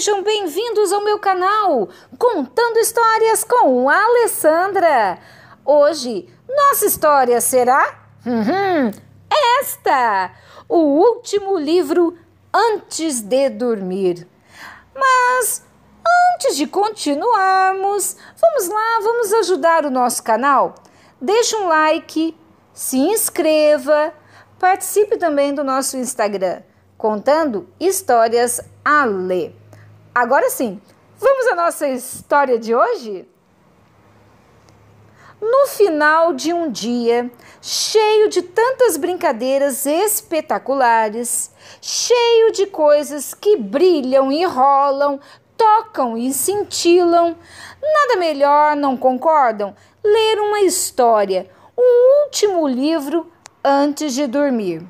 Sejam bem-vindos ao meu canal Contando Histórias com a Alessandra. Hoje, nossa história será uhum, esta: o último livro antes de dormir. Mas antes de continuarmos, vamos lá, vamos ajudar o nosso canal. Deixe um like, se inscreva, participe também do nosso Instagram contando histórias a ler. Agora sim, vamos à nossa história de hoje? No final de um dia cheio de tantas brincadeiras espetaculares, cheio de coisas que brilham e rolam, tocam e cintilam, nada melhor, não concordam? Ler uma história, um último livro antes de dormir.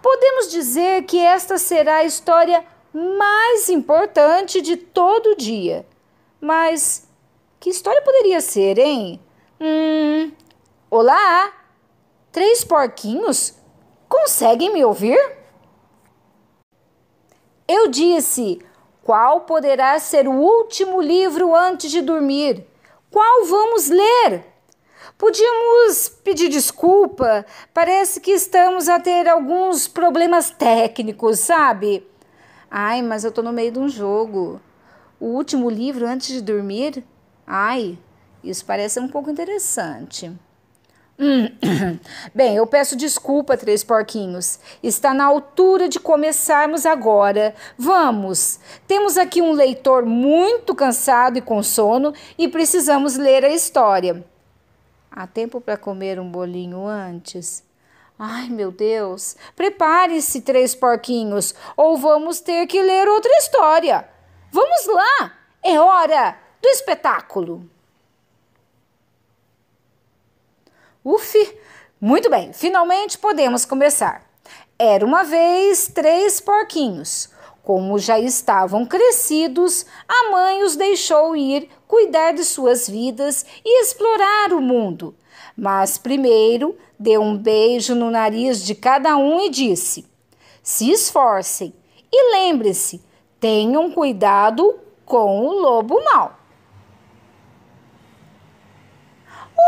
Podemos dizer que esta será a história mais importante de todo dia. Mas que história poderia ser, hein? Hum. Olá! Três porquinhos? Conseguem me ouvir? Eu disse: qual poderá ser o último livro antes de dormir? Qual vamos ler? Podíamos pedir desculpa, parece que estamos a ter alguns problemas técnicos, sabe? Ai, mas eu tô no meio de um jogo. O último livro antes de dormir? Ai, isso parece um pouco interessante. Hum. Bem, eu peço desculpa, Três Porquinhos. Está na altura de começarmos agora. Vamos! Temos aqui um leitor muito cansado e com sono e precisamos ler a história. Há tempo para comer um bolinho antes? Ai, meu Deus, prepare-se, três porquinhos, ou vamos ter que ler outra história. Vamos lá, é hora do espetáculo. Uf, muito bem, finalmente podemos começar. Era uma vez três porquinhos. Como já estavam crescidos, a mãe os deixou ir cuidar de suas vidas e explorar o mundo. Mas primeiro deu um beijo no nariz de cada um e disse: Se esforcem e lembre-se, tenham cuidado com o lobo mau.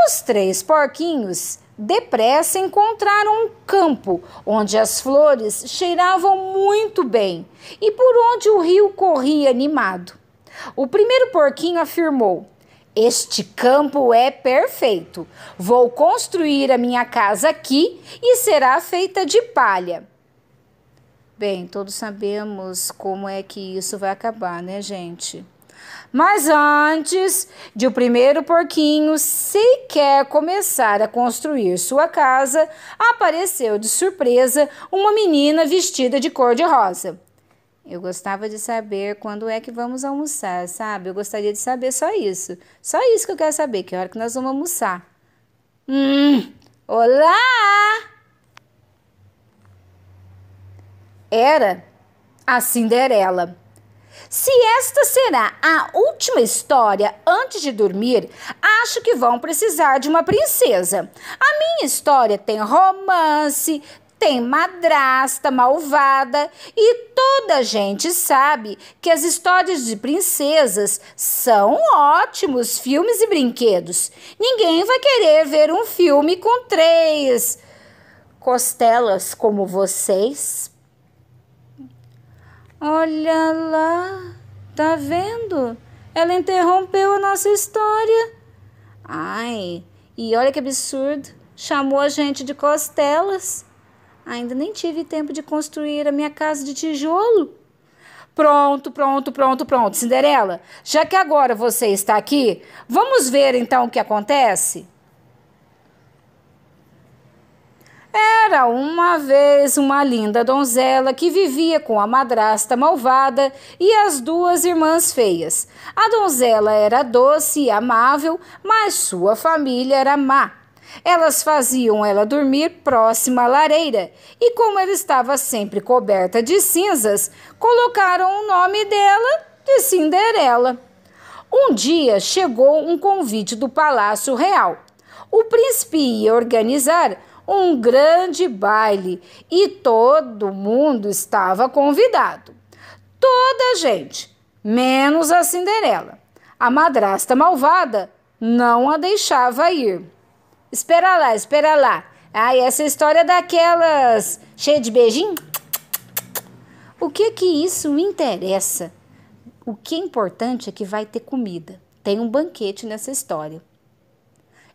Os três porquinhos depressa encontraram um campo onde as flores cheiravam muito bem e por onde o rio corria animado. O primeiro porquinho afirmou: este campo é perfeito. Vou construir a minha casa aqui e será feita de palha. Bem, todos sabemos como é que isso vai acabar, né, gente? Mas antes de o primeiro porquinho sequer começar a construir sua casa, apareceu de surpresa uma menina vestida de cor de rosa. Eu gostava de saber quando é que vamos almoçar, sabe? Eu gostaria de saber só isso. Só isso que eu quero saber, que hora que nós vamos almoçar. Hum, olá! Era a Cinderela. Se esta será a última história antes de dormir, acho que vão precisar de uma princesa. A minha história tem romance, tem madrasta malvada e toda a gente sabe que as histórias de princesas são ótimos filmes e brinquedos. Ninguém vai querer ver um filme com três costelas como vocês. Olha lá, tá vendo? Ela interrompeu a nossa história. Ai, e olha que absurdo! Chamou a gente de costelas. Ainda nem tive tempo de construir a minha casa de tijolo. Pronto, pronto, pronto, pronto. Cinderela, já que agora você está aqui, vamos ver então o que acontece? Era uma vez uma linda donzela que vivia com a madrasta malvada e as duas irmãs feias. A donzela era doce e amável, mas sua família era má. Elas faziam ela dormir próxima à lareira e, como ela estava sempre coberta de cinzas, colocaram o nome dela de Cinderela. Um dia chegou um convite do Palácio Real. O príncipe ia organizar um grande baile e todo mundo estava convidado. Toda a gente, menos a Cinderela. A madrasta malvada não a deixava ir. Espera lá, espera lá. Ai, ah, essa história daquelas cheia de beijinho? O que que isso interessa? O que é importante é que vai ter comida. Tem um banquete nessa história.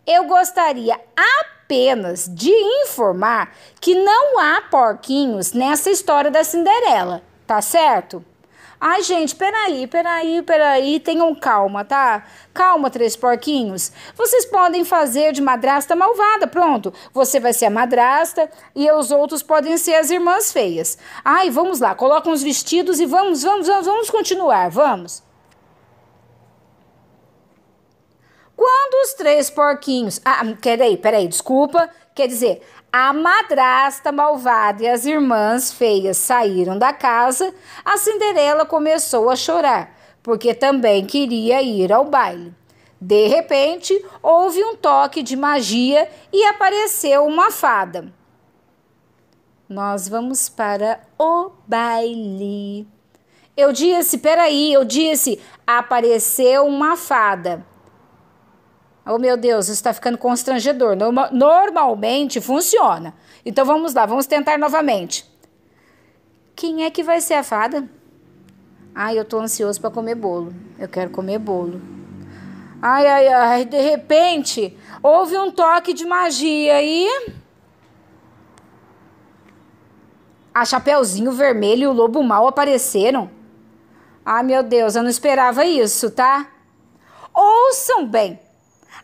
Eu gostaria apenas de informar que não há porquinhos nessa história da Cinderela, tá certo? Ai, gente, peraí, peraí, peraí, tenham calma, tá? Calma, três porquinhos. Vocês podem fazer de madrasta malvada, pronto. Você vai ser a madrasta e os outros podem ser as irmãs feias. Ai, vamos lá, colocam os vestidos e vamos, vamos, vamos, vamos continuar, vamos. Quando os três porquinhos. Ah, peraí, peraí, desculpa. Quer dizer, a madrasta malvada e as irmãs feias saíram da casa. A Cinderela começou a chorar, porque também queria ir ao baile. De repente, houve um toque de magia e apareceu uma fada. Nós vamos para o baile. Eu disse, peraí, eu disse, apareceu uma fada. Oh, meu Deus, isso está ficando constrangedor. Norma normalmente funciona. Então vamos lá, vamos tentar novamente. Quem é que vai ser a fada? Ai, eu estou ansioso para comer bolo. Eu quero comer bolo. Ai, ai, ai, de repente houve um toque de magia e. A Chapeuzinho Vermelho e o Lobo Mal apareceram. Ai, meu Deus, eu não esperava isso, tá? Ouçam bem.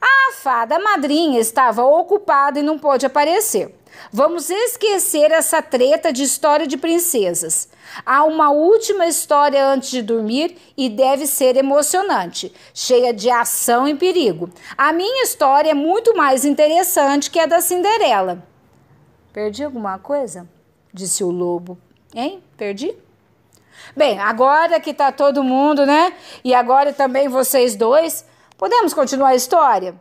A fada madrinha estava ocupada e não pôde aparecer. Vamos esquecer essa treta de história de princesas. Há uma última história antes de dormir e deve ser emocionante, cheia de ação e perigo. A minha história é muito mais interessante que a da Cinderela. Perdi alguma coisa? Disse o lobo. Hein? Perdi? Bem, agora que está todo mundo, né? E agora também vocês dois, Podemos continuar a história?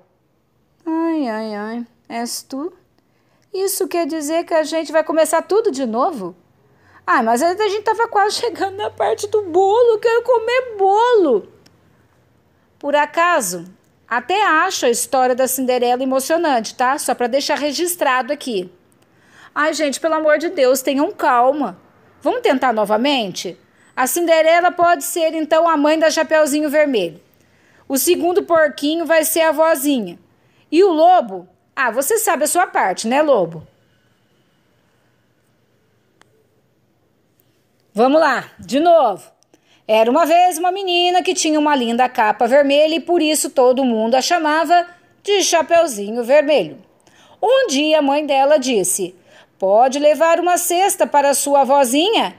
Ai, ai, ai, és tu? Isso quer dizer que a gente vai começar tudo de novo? Ai, mas a gente estava quase chegando na parte do bolo, quero comer bolo. Por acaso, até acho a história da Cinderela emocionante, tá? Só para deixar registrado aqui. Ai, gente, pelo amor de Deus, tenham calma. Vamos tentar novamente? A Cinderela pode ser então a mãe da Chapeuzinho Vermelho. O segundo porquinho vai ser a vozinha. E o lobo? Ah, você sabe a sua parte, né, lobo? Vamos lá, de novo. Era uma vez uma menina que tinha uma linda capa vermelha e por isso todo mundo a chamava de Chapeuzinho Vermelho. Um dia a mãe dela disse: Pode levar uma cesta para sua vozinha,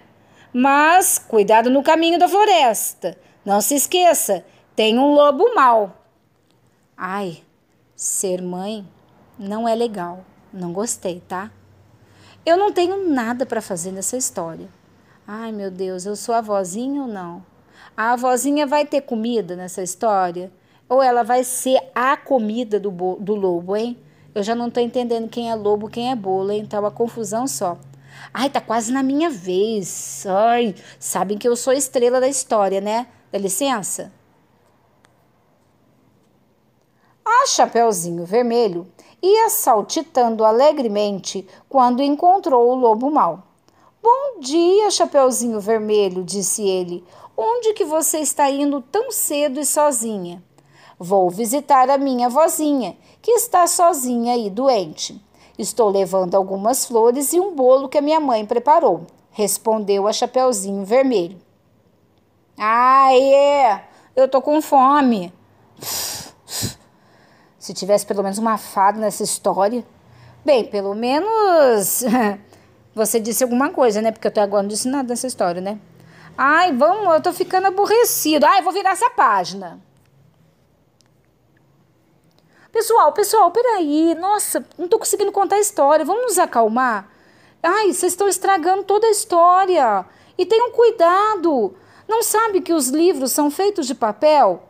mas cuidado no caminho da floresta. Não se esqueça tem um lobo mau. Ai, ser mãe não é legal. Não gostei, tá? Eu não tenho nada para fazer nessa história. Ai, meu Deus, eu sou avózinha ou não? A avózinha vai ter comida nessa história? Ou ela vai ser a comida do, do lobo, hein? Eu já não tô entendendo quem é lobo, quem é bolo, hein? Tá uma confusão só. Ai, tá quase na minha vez. Ai, sabem que eu sou estrela da história, né? Dá licença? A Chapeuzinho Vermelho ia saltitando alegremente quando encontrou o lobo mau. Bom dia, Chapeuzinho Vermelho, disse ele. Onde que você está indo tão cedo e sozinha? Vou visitar a minha vozinha, que está sozinha e doente. Estou levando algumas flores e um bolo que a minha mãe preparou, respondeu a Chapeuzinho Vermelho. Ah, é! Eu tô com fome. Se tivesse pelo menos uma fada nessa história. Bem, pelo menos você disse alguma coisa, né? Porque eu até agora não disse nada nessa história, né? Ai, vamos, eu tô ficando aborrecido. Ai, vou virar essa página. Pessoal, pessoal, peraí. Nossa, não tô conseguindo contar a história. Vamos nos acalmar? Ai, vocês estão estragando toda a história. E tenham cuidado. Não sabe que os livros são feitos de papel?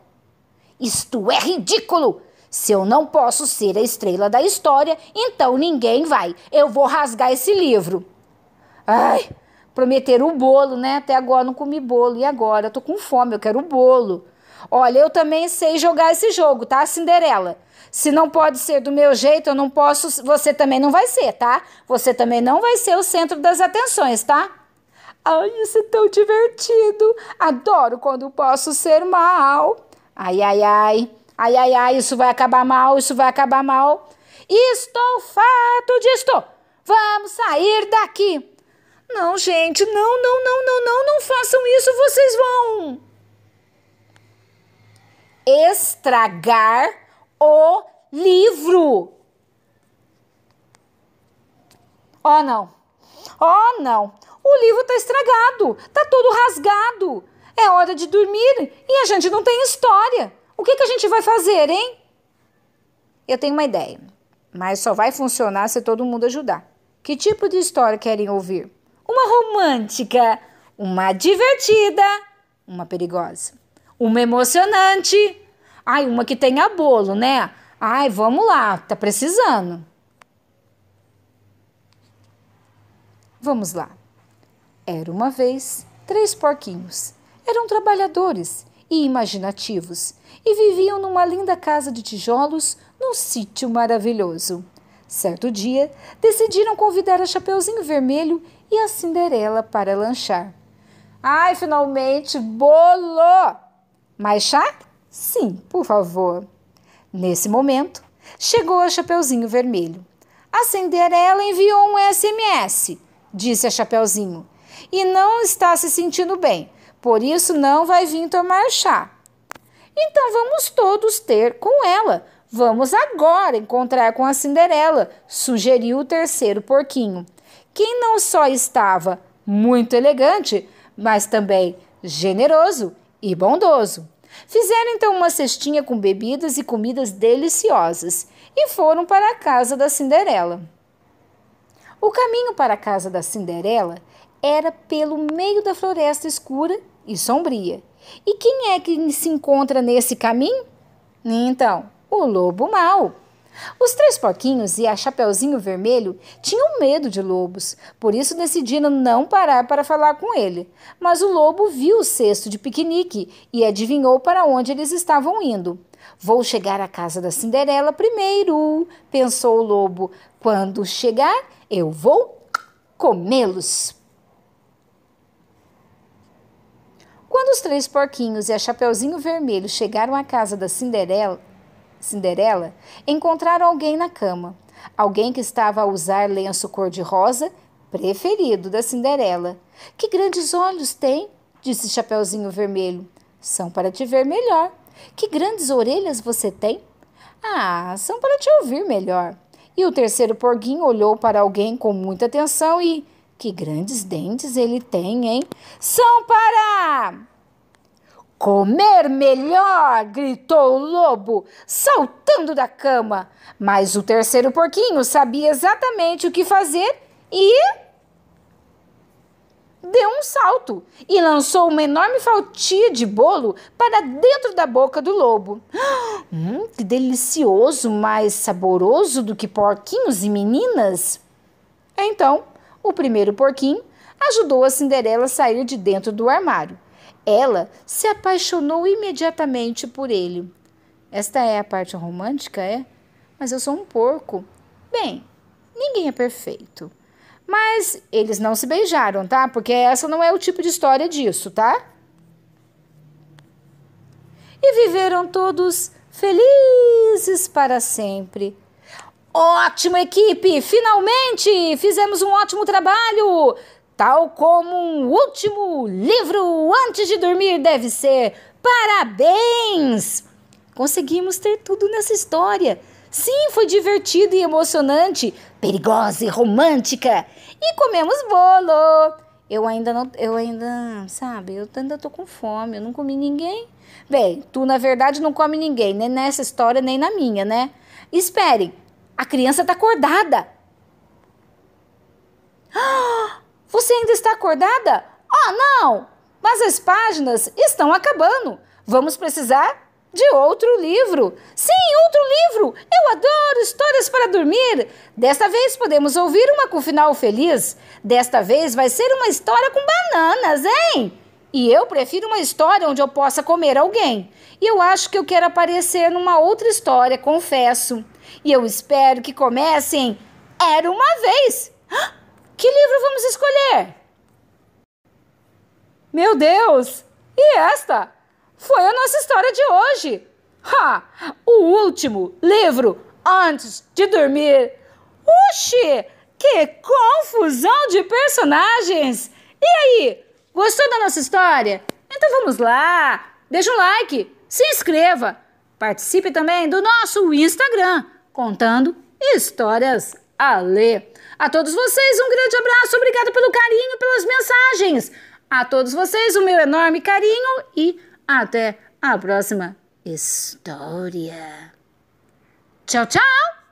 Isto é ridículo! Se eu não posso ser a estrela da história, então ninguém vai. Eu vou rasgar esse livro. Ai, prometeram o bolo, né? Até agora não comi bolo. E agora? Eu tô com fome, eu quero o bolo. Olha, eu também sei jogar esse jogo, tá, Cinderela? Se não pode ser do meu jeito, eu não posso. Você também não vai ser, tá? Você também não vai ser o centro das atenções, tá? Ai, isso é tão divertido! Adoro quando posso ser mal. Ai, ai, ai. Ai, ai, ai, isso vai acabar mal, isso vai acabar mal. Estou fato disto. Vamos sair daqui. Não, gente, não, não, não, não, não, não façam isso, vocês vão estragar o livro. Oh, não. Oh, não. O livro tá estragado, tá todo rasgado. É hora de dormir e a gente não tem história. O que, que a gente vai fazer, hein? Eu tenho uma ideia, mas só vai funcionar se todo mundo ajudar. Que tipo de história querem ouvir? Uma romântica, uma divertida, uma perigosa, uma emocionante. Ai, uma que tenha bolo, né? Ai, vamos lá, tá precisando. Vamos lá. Era uma vez três porquinhos. Eram trabalhadores e imaginativos, e viviam numa linda casa de tijolos num sítio maravilhoso. Certo dia, decidiram convidar a Chapeuzinho Vermelho e a Cinderela para lanchar. Ai, finalmente, bolo! Mais chá? Sim, por favor. Nesse momento, chegou a Chapeuzinho Vermelho. A Cinderela enviou um SMS, disse a Chapeuzinho, e não está se sentindo bem por isso não vai vir tomar chá. Então vamos todos ter com ela. Vamos agora encontrar com a Cinderela, sugeriu o terceiro porquinho, que não só estava muito elegante, mas também generoso e bondoso. Fizeram então uma cestinha com bebidas e comidas deliciosas e foram para a casa da Cinderela. O caminho para a casa da Cinderela era pelo meio da floresta escura e sombria. E quem é que se encontra nesse caminho? Então, o lobo mau. Os três porquinhos e a Chapeuzinho Vermelho tinham medo de lobos, por isso decidiram não parar para falar com ele. Mas o lobo viu o cesto de piquenique e adivinhou para onde eles estavam indo. Vou chegar à casa da Cinderela primeiro, pensou o lobo. Quando chegar, eu vou comê-los. Quando os três porquinhos e a Chapeuzinho Vermelho chegaram à casa da Cinderela, Cinderela, encontraram alguém na cama. Alguém que estava a usar lenço cor-de-rosa, preferido da Cinderela. Que grandes olhos tem, disse Chapeuzinho Vermelho. São para te ver melhor. Que grandes orelhas você tem? Ah, são para te ouvir melhor. E o terceiro porquinho olhou para alguém com muita atenção e que grandes dentes ele tem, hein? São para comer melhor! gritou o lobo, saltando da cama. Mas o terceiro porquinho sabia exatamente o que fazer e. deu um salto e lançou uma enorme fatia de bolo para dentro da boca do lobo. Hum, que delicioso, mais saboroso do que porquinhos e meninas! Então, o primeiro porquinho, ajudou a Cinderela a sair de dentro do armário. Ela se apaixonou imediatamente por ele. Esta é a parte romântica, é? Mas eu sou um porco. Bem, ninguém é perfeito. Mas eles não se beijaram, tá? Porque essa não é o tipo de história disso, tá? E viveram todos felizes para sempre Ótima equipe! Finalmente fizemos um ótimo trabalho! Tal como um último livro antes de dormir deve ser. Parabéns! Conseguimos ter tudo nessa história. Sim, foi divertido e emocionante, perigosa e romântica. E comemos bolo. Eu ainda não, eu ainda, sabe, eu ainda tô com fome, eu não comi ninguém. Bem, tu na verdade não come ninguém, nem né? nessa história, nem na minha, né? Espere, a criança está acordada. Ah, você ainda está acordada? Oh, não! Mas as páginas estão acabando. Vamos precisar de outro livro. Sim, outro livro! Eu adoro histórias para dormir! Desta vez podemos ouvir uma com final feliz. Desta vez vai ser uma história com bananas, hein? E eu prefiro uma história onde eu possa comer alguém. E eu acho que eu quero aparecer numa outra história, confesso e eu espero que comecem Era uma vez. Ah, que livro vamos escolher? Meu Deus! E esta foi a nossa história de hoje. Ha! O último livro antes de dormir. Uxe! Que confusão de personagens! E aí, gostou da nossa história? Então vamos lá! Deixa um like, se inscreva, participe também do nosso Instagram contando histórias a ler. A todos vocês, um grande abraço, obrigado pelo carinho, pelas mensagens. A todos vocês, o meu enorme carinho e até a próxima história. Tchau, tchau!